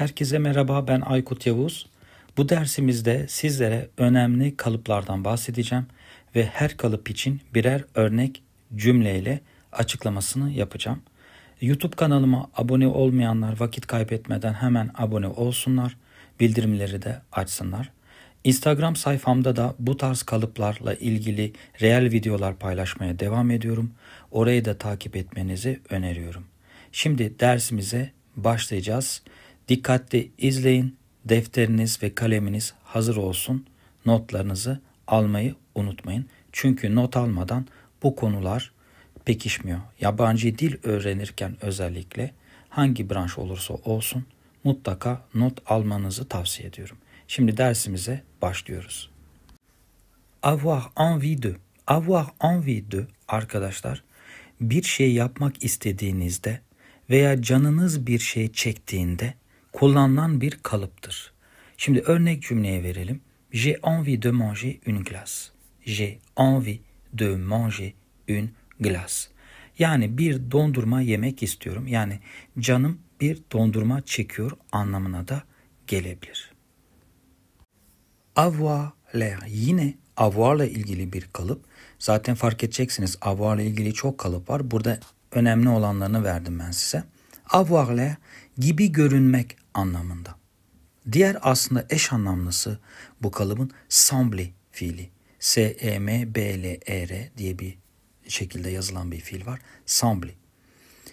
Herkese merhaba ben Aykut Yavuz. Bu dersimizde sizlere önemli kalıplardan bahsedeceğim ve her kalıp için birer örnek cümleyle açıklamasını yapacağım. YouTube kanalıma abone olmayanlar vakit kaybetmeden hemen abone olsunlar, bildirimleri de açsınlar. Instagram sayfamda da bu tarz kalıplarla ilgili reel videolar paylaşmaya devam ediyorum. Orayı da takip etmenizi öneriyorum. Şimdi dersimize başlayacağız. Dikkatli izleyin. Defteriniz ve kaleminiz hazır olsun. Notlarınızı almayı unutmayın. Çünkü not almadan bu konular pekişmiyor. Yabancı dil öğrenirken özellikle hangi branş olursa olsun mutlaka not almanızı tavsiye ediyorum. Şimdi dersimize başlıyoruz. Avoir envie de. Avoir envie de arkadaşlar bir şey yapmak istediğinizde veya canınız bir şey çektiğinde kullanılan bir kalıptır. Şimdi örnek cümleye verelim. J'ai envie de manger une glace. J'ai envie de manger une glace. Yani bir dondurma yemek istiyorum. Yani canım bir dondurma çekiyor anlamına da gelebilir. Avoir l'air yine avoirla ilgili bir kalıp. Zaten fark edeceksiniz avoirla ilgili çok kalıp var. Burada önemli olanlarını verdim ben size. Avoir l'air gibi görünmek anlamında. Diğer aslında eş anlamlısı bu kalıbın sambli fiili. S-E-M-B-L-E-R diye bir şekilde yazılan bir fiil var. Sambli.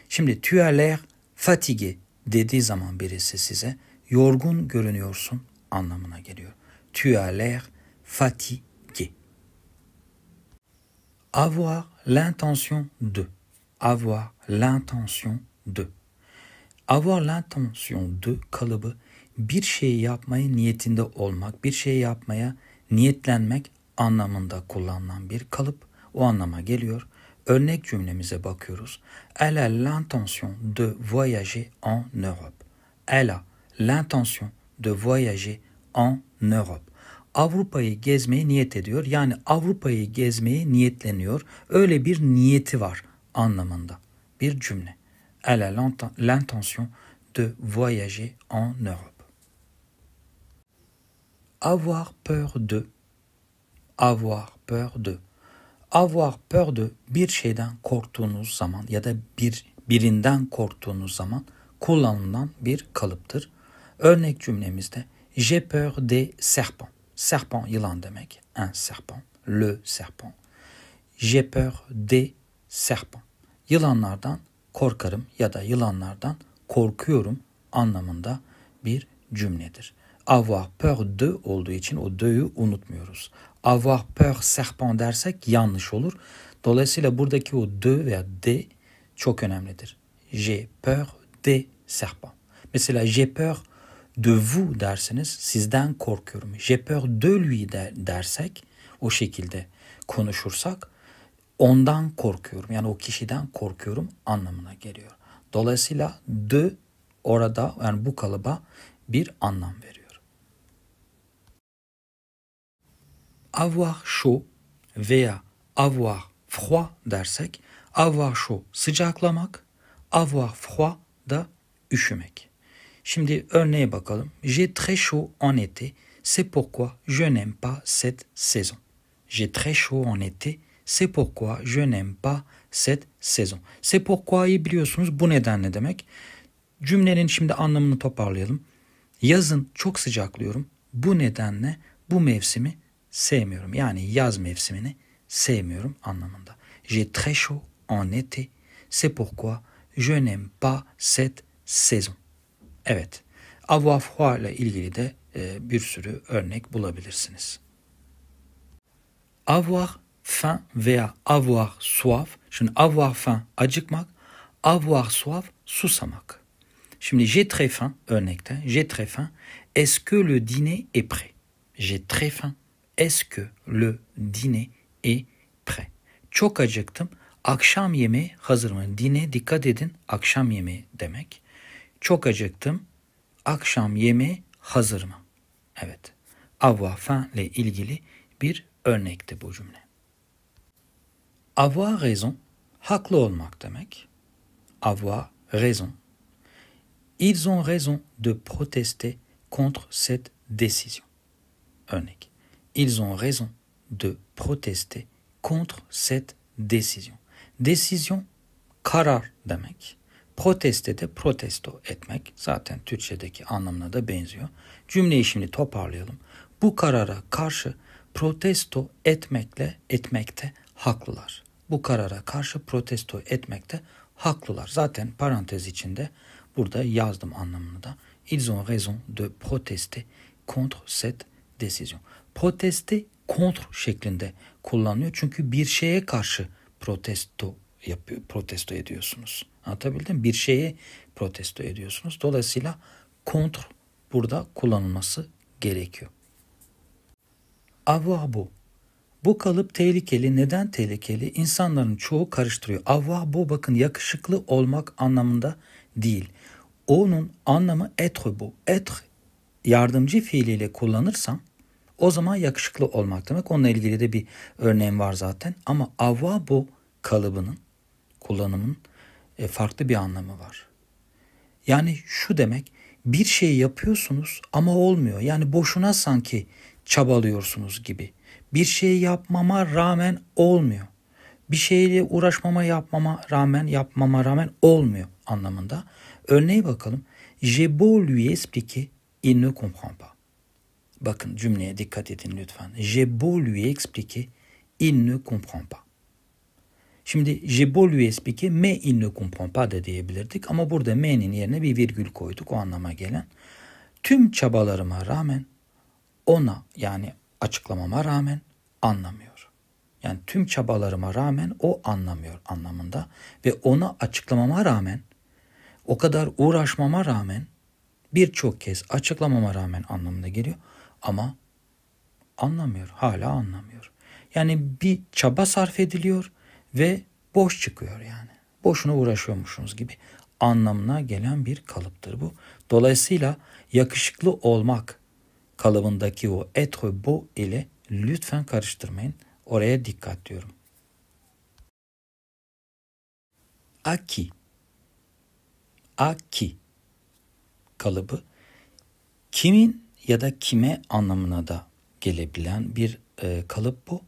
Şimdi tu as l'air fatigué dediği zaman birisi size yorgun görünüyorsun anlamına geliyor. Tu as l'air fatigué. Avoir l'intention de. Avoir l'intention de. Avoir l'intention de kalıbı bir şeyi yapmaya niyetinde olmak, bir şeyi yapmaya niyetlenmek anlamında kullanılan bir kalıp o anlama geliyor. Örnek cümlemize bakıyoruz. Elle a l'intention de voyager en Europe. Elle a l'intention de voyager en Europe. Avrupa'yı gezmeye niyet ediyor. Yani Avrupa'yı gezmeye niyetleniyor. Öyle bir niyeti var anlamında bir cümle. elle a l'intention de voyager en Europe. Avoir peur de. Avoir peur de. Avoir peur de bir şeyden korktuğunuz zaman ya da bir birinden korktuğunuz zaman kullanılan bir kalıptır. Örnek cümlemizde j'ai peur des serpents. Serpent yılan demek. Un serpent, le serpent. J'ai peur des serpents. Yılanlardan korkarım ya da yılanlardan korkuyorum anlamında bir cümledir. Avoir peur de olduğu için o de'yi unutmuyoruz. Avoir peur serpent dersek yanlış olur. Dolayısıyla buradaki o de veya de çok önemlidir. J'ai peur de serpent. Mesela j'ai peur de vous derseniz sizden korkuyorum. J'ai peur de lui dersek o şekilde konuşursak ondan korkuyorum. Yani o kişiden korkuyorum anlamına geliyor. Dolayısıyla de orada yani bu kalıba bir anlam veriyor. Avoir chaud veya avoir froid dersek avoir chaud sıcaklamak, avoir froid da üşümek. Şimdi örneğe bakalım. J'ai très chaud en été, c'est pourquoi je n'aime pas cette saison. J'ai très chaud en été, C'est pourquoi je n'aime pas cette saison. C'est pourquoi'yı biliyorsunuz bu nedenle demek. Cümlenin şimdi anlamını toparlayalım. Yazın çok sıcaklıyorum. Bu nedenle bu mevsimi sevmiyorum. Yani yaz mevsimini sevmiyorum anlamında. J'ai très chaud en été. C'est pourquoi je n'aime pas cette saison. Evet. Avoir froid ile ilgili de e, bir sürü örnek bulabilirsiniz. Avoir faim veya avoir soif. Şimdi avoir faim acıkmak, avoir soif susamak. Şimdi j'ai très faim örnekte. J'ai très faim. Est-ce que le dîner est prêt? J'ai très faim. Est-ce que le dîner est prêt? Çok acıktım. Akşam yemeği hazır mı? Dine dikkat edin. Akşam yemeği demek. Çok acıktım. Akşam yemeği hazır mı? Evet. Avva ile ilgili bir örnekti bu cümle. Avoir raison, haklı olmak demek. Avoir raison. Ils ont raison de protester contre cette décision. Örnek. Ils ont raison de protester contre cette décision. Décision karar demek. Proteste de protesto etmek zaten Türkçedeki anlamına da benziyor. Cümleyi şimdi toparlayalım. Bu karara karşı protesto etmekle etmekte haklılar bu karara karşı protesto etmekte haklılar. Zaten parantez içinde burada yazdım anlamını da. Ils ont raison de protester contre cette décision. Proteste contre şeklinde kullanılıyor. Çünkü bir şeye karşı protesto yapıyor, protesto ediyorsunuz. Anlatabildim Bir şeye protesto ediyorsunuz. Dolayısıyla contre burada kullanılması gerekiyor. Avoir beau bu kalıp tehlikeli. Neden tehlikeli? İnsanların çoğu karıştırıyor. Avva bu bakın yakışıklı olmak anlamında değil. Onun anlamı etre bu. Etre yardımcı fiiliyle kullanırsam o zaman yakışıklı olmak demek. Onunla ilgili de bir örneğim var zaten. Ama avva bu kalıbının kullanımın e, farklı bir anlamı var. Yani şu demek bir şey yapıyorsunuz ama olmuyor. Yani boşuna sanki çabalıyorsunuz gibi. Bir şey yapmama rağmen olmuyor. Bir şeyle uğraşmama yapmama rağmen yapmama rağmen olmuyor anlamında. Örneğe bakalım. Je beau lui expliquer, il ne comprend pas. Bakın cümleye dikkat edin lütfen. Je beau lui expliquer, il ne comprend pas. Şimdi je beau lui expliquer, mais il ne comprend pas de diyebilirdik. Ama burada m'nin yerine bir virgül koyduk o anlama gelen. Tüm çabalarıma rağmen ona yani açıklamama rağmen anlamıyor. Yani tüm çabalarıma rağmen o anlamıyor anlamında ve ona açıklamama rağmen o kadar uğraşmama rağmen birçok kez açıklamama rağmen anlamına geliyor ama anlamıyor, hala anlamıyor. Yani bir çaba sarf ediliyor ve boş çıkıyor yani. Boşuna uğraşıyormuşsunuz gibi anlamına gelen bir kalıptır bu. Dolayısıyla yakışıklı olmak kalıbındaki o etre bu ile lütfen karıştırmayın. Oraya dikkat diyorum. Aki Aki kalıbı kimin ya da kime anlamına da gelebilen bir e, kalıp bu.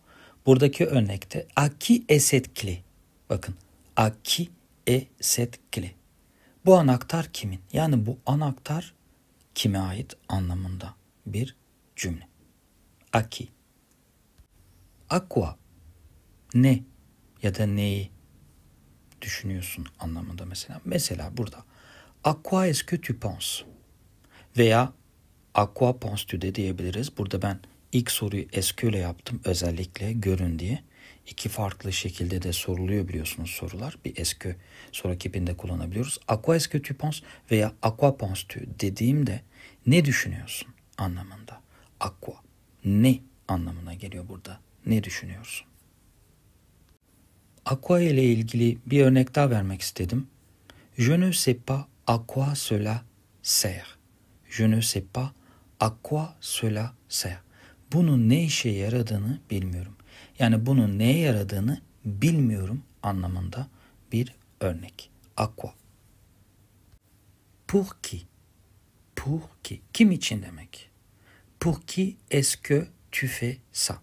Buradaki örnekte aki esetkli. Bakın aki esetkli. Bu anahtar kimin? Yani bu anahtar kime ait anlamında bir cümle. Aki. Aqua. Ne ya da neyi düşünüyorsun anlamında mesela. Mesela burada. Aqua est que tu penses? Veya aqua penses tu de diyebiliriz. Burada ben ilk soruyu est yaptım özellikle görün diye. İki farklı şekilde de soruluyor biliyorsunuz sorular. Bir eskü soru kipinde kullanabiliyoruz. Aqua est que tu penses veya aqua penses tu dediğimde ne düşünüyorsun? anlamında. Aqua ne anlamına geliyor burada? Ne düşünüyorsun? Aqua ile ilgili bir örnek daha vermek istedim. Je ne sais pas à quoi cela sert. Je ne sais pas à quoi cela sert. Bunun ne işe yaradığını bilmiyorum. Yani bunun neye yaradığını bilmiyorum anlamında bir örnek. Aqua. Pour qui? Pour qui? Kim için demek? Pour qui est-ce que tu fais ça?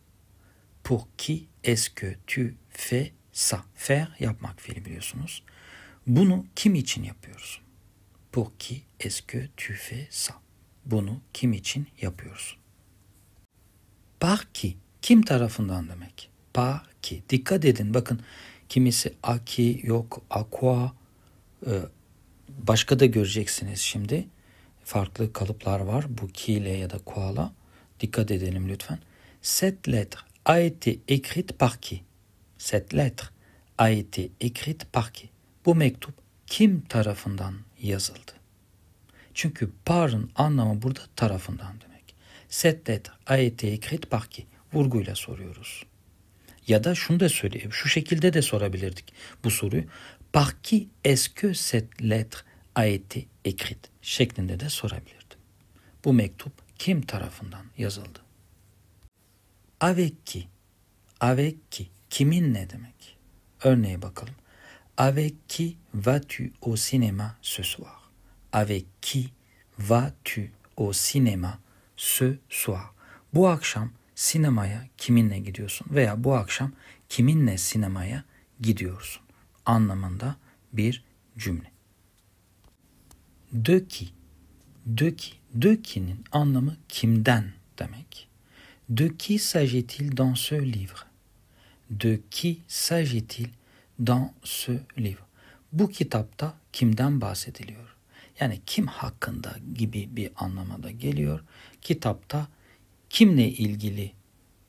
Pour qui est-ce que tu fais ça? Faire yapmak fiili biliyorsunuz. Bunu kim için yapıyorsun? Pour qui est-ce que tu fais ça? Bunu kim için yapıyorsun? Par qui? Kim tarafından demek? Par qui? Dikkat edin bakın kimisi aki yok aqua e, başka da göreceksiniz şimdi farklı kalıplar var. Bu kile ya da koala. Dikkat edelim lütfen. Cette lettre a été écrite par qui? Cette lettre a été écrite par qui? Bu mektup kim tarafından yazıldı? Çünkü par'ın anlamı burada tarafından demek. Cette lettre a été écrite par qui? Vurguyla soruyoruz. Ya da şunu da söyleyeyim. Şu şekilde de sorabilirdik bu soruyu. Par qui est-ce que cette lettre a été écrite? şeklinde de sorabilirdim. Bu mektup kim tarafından yazıldı? Avekki, avekki kimin ne demek? Örneğe bakalım. Avec qui vas-tu au cinéma ce soir? Avec qui vas-tu au cinéma ce soir? Bu akşam sinemaya kiminle gidiyorsun veya bu akşam kiminle sinemaya gidiyorsun anlamında bir cümle. Döki, döki, döki'nin anlamı kimden demek. De qui s'agit-il dans ce livre? De qui s'agit-il dans ce livre? Bu kitapta kimden bahsediliyor? Yani kim hakkında gibi bir anlamada geliyor. Kitapta kimle ilgili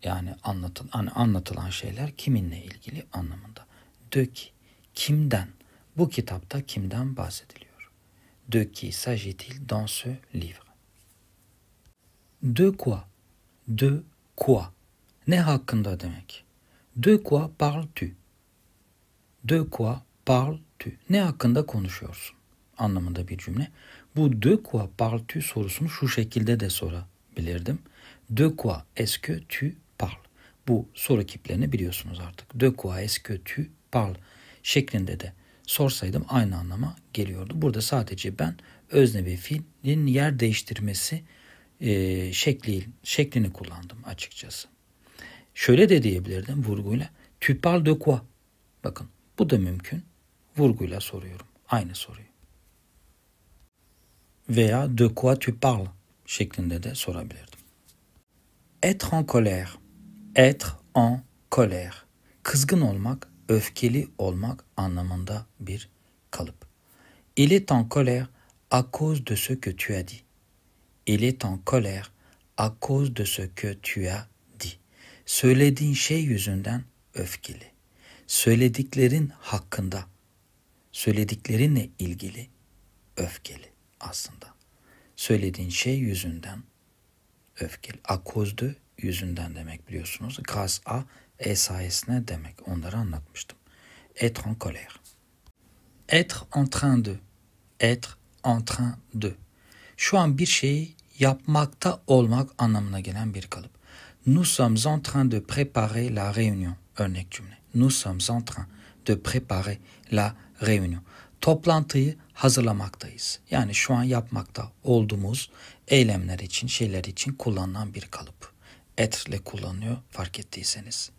yani anlatın, hani anlatılan şeyler kiminle ilgili anlamında. De qui, kimden? Bu kitapta kimden bahsediliyor? De qui s'agit-il dans ce livre De quoi De quoi Ne hakkında demek. De quoi parles-tu De quoi parles-tu Ne hakkında konuşuyorsun anlamında bir cümle. Bu de quoi parles-tu sorusunu şu şekilde de sorabilirdim. De quoi est-ce que tu parles? Bu soru kiplerini biliyorsunuz artık. De quoi est-ce que tu parles şeklinde de sorsaydım aynı anlama geliyordu. Burada sadece ben özne ve fiilin yer değiştirmesi e, şekli, şeklini kullandım açıkçası. Şöyle de diyebilirdim vurguyla. Tu parles de quoi? Bakın bu da mümkün. Vurguyla soruyorum. Aynı soruyu. Veya de quoi tu parles şeklinde de sorabilirdim. Être en colère. Être en colère. Kızgın olmak, öfkeli olmak anlamında bir kalıp. Il est en colère à cause de ce que tu as dit. Il est en colère à cause de ce que tu as dit. Söylediğin şey yüzünden öfkeli. Söylediklerin hakkında, söylediklerinle ilgili öfkeli aslında. Söylediğin şey yüzünden öfkeli. A cause de yüzünden demek biliyorsunuz. Cause a e SAS ne demek? Onları anlatmıştım. Être en colère. Être en train de. Être en train de. Şu an bir şeyi yapmakta olmak anlamına gelen bir kalıp. Nous sommes en train de préparer la réunion. Örnek cümle. Nous sommes en train de préparer la réunion. Toplantıyı hazırlamaktayız. Yani şu an yapmakta olduğumuz eylemler için, şeyler için kullanılan bir kalıp. Etre'le kullanıyor fark ettiyseniz.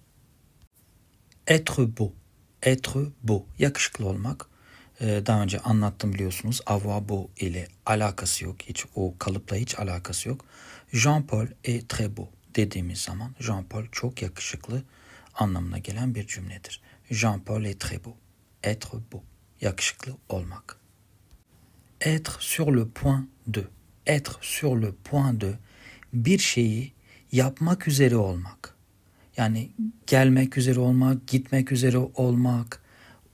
Etre beau. etre beau. Yakışıklı olmak. Ee, daha önce anlattım biliyorsunuz. Avoir beau ile alakası yok. Hiç o kalıpla hiç alakası yok. Jean-Paul est très beau dediğimiz zaman Jean-Paul çok yakışıklı anlamına gelen bir cümledir. Jean-Paul est très beau. Être beau. Yakışıklı olmak. Etre sur le point de. etre sur le point de. Bir şeyi yapmak üzere olmak. Yani gelmek üzere olmak, gitmek üzere olmak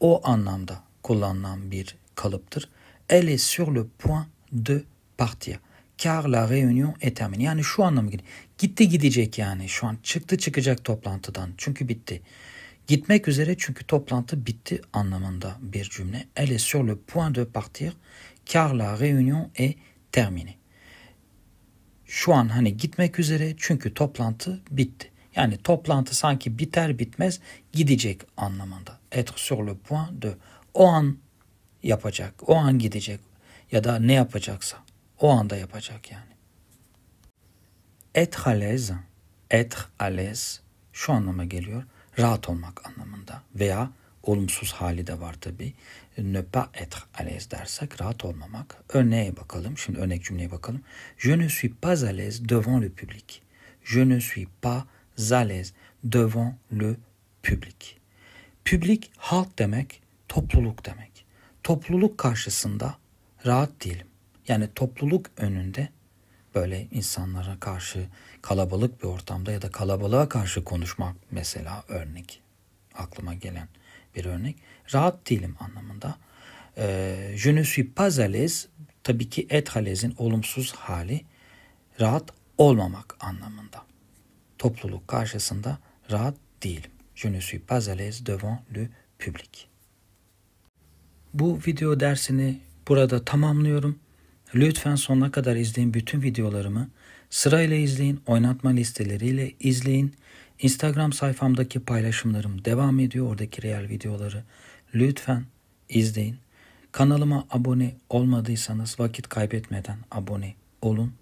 o anlamda kullanılan bir kalıptır. Elle est sur le point de partir. Car la réunion est terminée. Yani şu anlamı geliyor. Gitti gidecek yani şu an. Çıktı çıkacak toplantıdan. Çünkü bitti. Gitmek üzere çünkü toplantı bitti anlamında bir cümle. Elle est sur le point de partir. Car la réunion est terminée. Şu an hani gitmek üzere çünkü toplantı bitti. Yani toplantı sanki biter bitmez gidecek anlamında. Être sur le point de o an yapacak, o an gidecek ya da ne yapacaksa o anda yapacak yani. Être à l'aise, être à l'aise şu anlama geliyor. Rahat olmak anlamında veya olumsuz hali de var tabi. Ne pas être à l'aise dersek rahat olmamak. Örneğe bakalım. Şimdi örnek cümleye bakalım. Je ne suis pas à l'aise devant le public. Je ne suis pas à l'aise devant le public. Publik halk demek, topluluk demek. Topluluk karşısında rahat değilim. Yani topluluk önünde böyle insanlara karşı kalabalık bir ortamda ya da kalabalığa karşı konuşmak mesela örnek aklıma gelen bir örnek. Rahat değilim anlamında. Ee, je ne suis pas à l'aise tabii ki et halezin olumsuz hali rahat olmamak anlamında topluluk karşısında rahat değilim. Je ne suis pas à l'aise devant le public. Bu video dersini burada tamamlıyorum. Lütfen sonuna kadar izleyin bütün videolarımı. Sırayla izleyin, oynatma listeleriyle izleyin. Instagram sayfamdaki paylaşımlarım devam ediyor. Oradaki real videoları lütfen izleyin. Kanalıma abone olmadıysanız vakit kaybetmeden abone olun.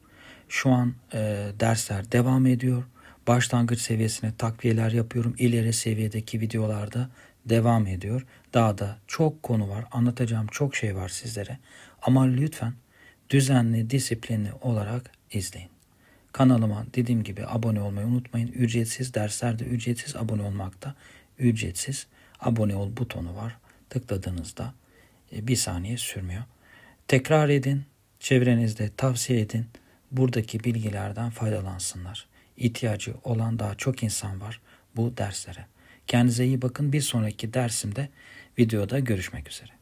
Şu an e, dersler devam ediyor başlangıç seviyesine takviyeler yapıyorum. İleri seviyedeki videolarda devam ediyor. Daha da çok konu var. Anlatacağım çok şey var sizlere. Ama lütfen düzenli, disiplinli olarak izleyin. Kanalıma dediğim gibi abone olmayı unutmayın. Ücretsiz derslerde ücretsiz abone olmakta. Ücretsiz abone ol butonu var. Tıkladığınızda e, bir saniye sürmüyor. Tekrar edin, çevrenizde tavsiye edin. Buradaki bilgilerden faydalansınlar ihtiyacı olan daha çok insan var bu derslere. Kendinize iyi bakın. Bir sonraki dersimde videoda görüşmek üzere.